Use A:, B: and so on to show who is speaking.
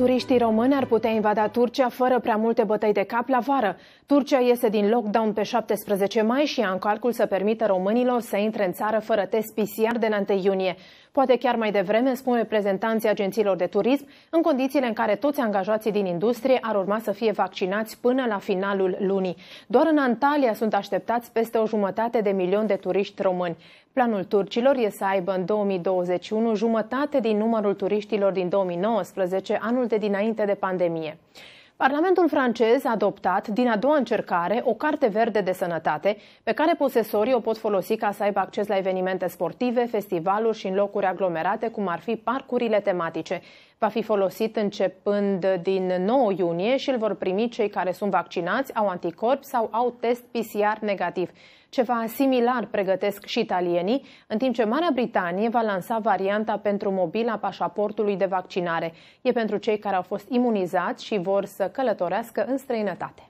A: Turiștii români ar putea invada Turcia fără prea multe bătăi de cap la vară. Turcia iese din lockdown pe 17 mai și ia în calcul să permită românilor să intre în țară fără test PCR de la 1 iunie. Poate chiar mai devreme, spun reprezentanții agențiilor de turism, în condițiile în care toți angajații din industrie ar urma să fie vaccinați până la finalul lunii. Doar în Antalya sunt așteptați peste o jumătate de milion de turiști români. Planul turcilor e să aibă în 2021 jumătate din numărul turiștilor din 2019, anul multe dinainte de pandemie. Parlamentul francez a adoptat din a doua încercare o carte verde de sănătate pe care posesorii o pot folosi ca să aibă acces la evenimente sportive, festivaluri și în locuri aglomerate, cum ar fi parcurile tematice. Va fi folosit începând din 9 iunie și îl vor primi cei care sunt vaccinați, au anticorpi sau au test PCR negativ. Ceva similar pregătesc și italienii, în timp ce Marea Britanie va lansa varianta pentru mobila a pașaportului de vaccinare. E pentru cei care au fost imunizați și vor să călătorească în străinătate.